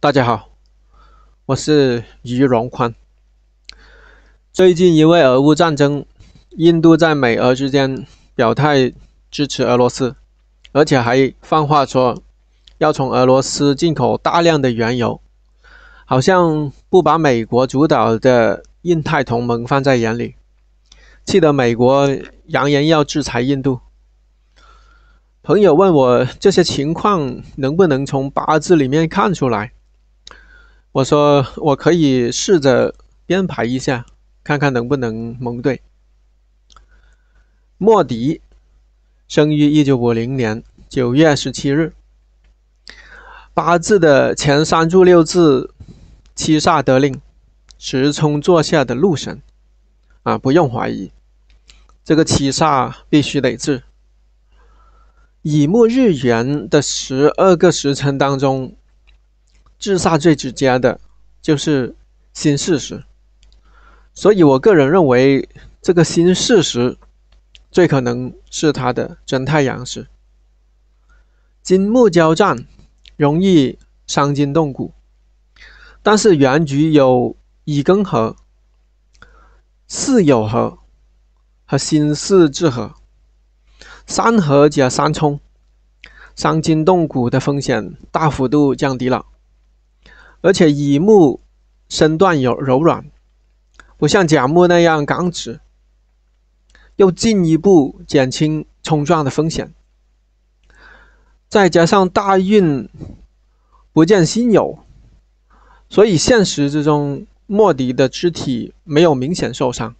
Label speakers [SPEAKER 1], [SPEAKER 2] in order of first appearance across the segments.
[SPEAKER 1] 大家好，我是于荣宽。最近因为俄乌战争，印度在美俄之间表态支持俄罗斯，而且还放话说要从俄罗斯进口大量的原油，好像不把美国主导的印太同盟放在眼里，气得美国扬言要制裁印度。朋友问我这些情况能不能从八字里面看出来？我说，我可以试着编排一下，看看能不能蒙对。莫迪生于一九五零年九月十七日，八字的前三柱六字七煞得令，直冲坐下的禄神，啊，不用怀疑，这个七煞必须得治。乙木日元的十二个时辰当中。自杀最直接的就是新事实，所以我个人认为这个新事实最可能是他的真太阳时。金木交战容易伤筋动骨，但是原局有乙庚合、巳酉合和辛巳制合，三合解三冲，伤筋动骨的风险大幅度降低了。而且乙木身段柔柔软，不像甲木那样刚直，又进一步减轻冲撞的风险。再加上大运不见辛酉，所以现实之中莫迪的肢体没有明显受伤，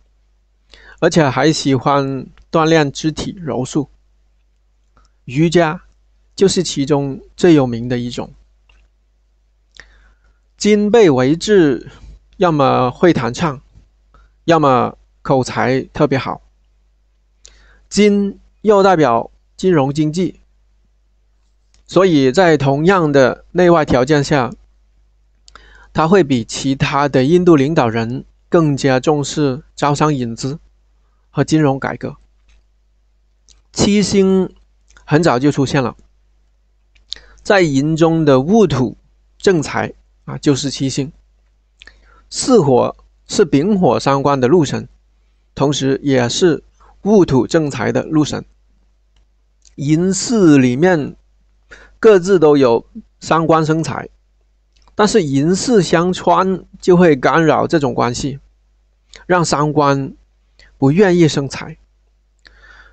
[SPEAKER 1] 而且还喜欢锻炼肢体，柔术、瑜伽就是其中最有名的一种。金被为质，要么会弹唱，要么口才特别好。金又代表金融经济，所以在同样的内外条件下，他会比其他的印度领导人更加重视招商引资和金融改革。七星很早就出现了，在银中的戊土正财。啊，就是七星四火是丙火三官的禄神，同时也是戊土正财的禄神。寅巳里面各自都有三官生财，但是寅巳相穿就会干扰这种关系，让三官不愿意生财。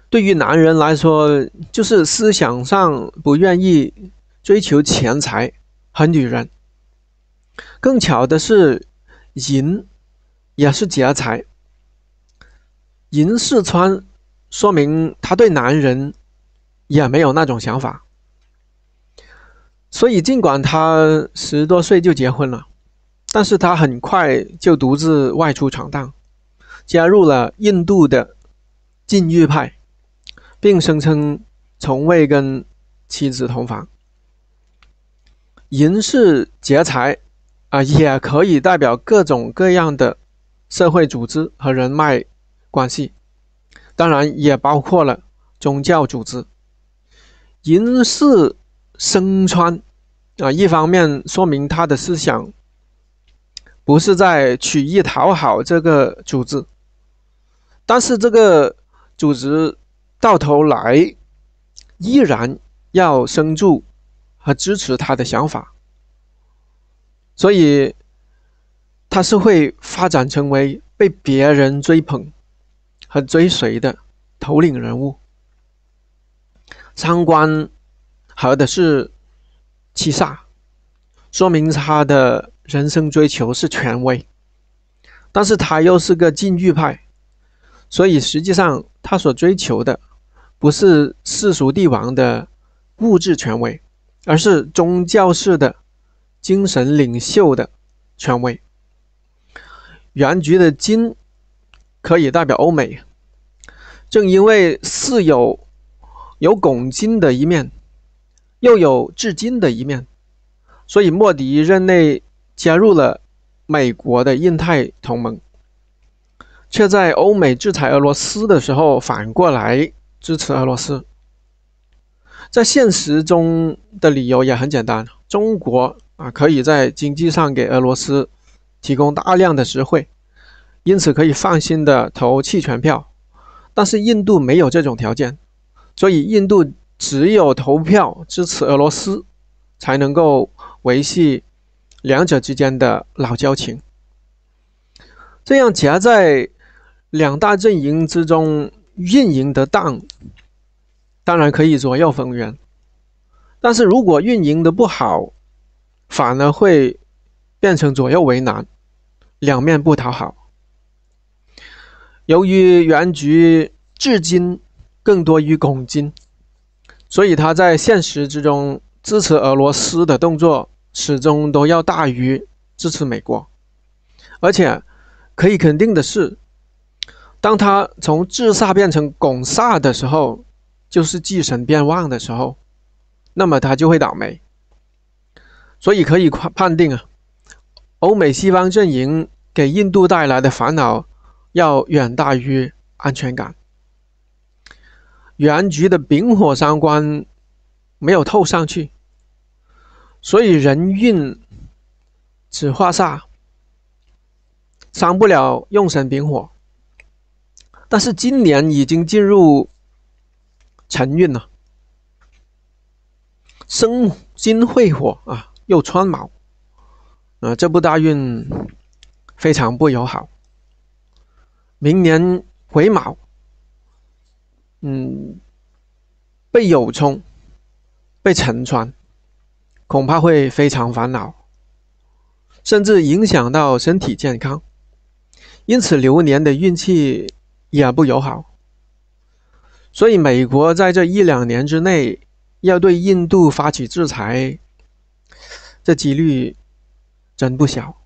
[SPEAKER 1] 对于男人来说，就是思想上不愿意追求钱财和女人。更巧的是，银也是劫财。银四川，说明他对男人也没有那种想法。所以，尽管他十多岁就结婚了，但是他很快就独自外出闯荡，加入了印度的禁欲派，并声称从未跟妻子同房。银是劫财。啊，也可以代表各种各样的社会组织和人脉关系，当然也包括了宗教组织。银世生川，啊，一方面说明他的思想不是在曲意讨好这个组织，但是这个组织到头来依然要生助和支持他的想法。所以，他是会发展成为被别人追捧和追随的头领人物。三观合的是七煞，说明他的人生追求是权威，但是他又是个禁欲派，所以实际上他所追求的不是世俗帝王的物质权威，而是宗教式的。精神领袖的权威，原局的金可以代表欧美。正因为似有有拱金的一面，又有至今的一面，所以莫迪任内加入了美国的印太同盟，却在欧美制裁俄罗斯的时候反过来支持俄罗斯。在现实中的理由也很简单，中国。啊，可以在经济上给俄罗斯提供大量的实惠，因此可以放心的投弃权票。但是印度没有这种条件，所以印度只有投票支持俄罗斯，才能够维系两者之间的老交情。这样夹在两大阵营之中运营得当，当然可以左右逢源。但是如果运营的不好，反而会变成左右为难，两面不讨好。由于原局至今更多于拱金，所以他在现实之中支持俄罗斯的动作始终都要大于支持美国。而且可以肯定的是，当他从自煞变成拱煞的时候，就是忌神变旺的时候，那么他就会倒霉。所以可以判判定啊，欧美西方阵营给印度带来的烦恼，要远大于安全感。原局的丙火三关没有透上去，所以人运只化煞，伤不了用神丙火。但是今年已经进入辰运了，生金会火啊。又穿卯，啊，这部大运非常不友好。明年回卯，嗯，被酉冲，被沉穿，恐怕会非常烦恼，甚至影响到身体健康。因此，流年的运气也不友好。所以，美国在这一两年之内要对印度发起制裁。这几率真不小。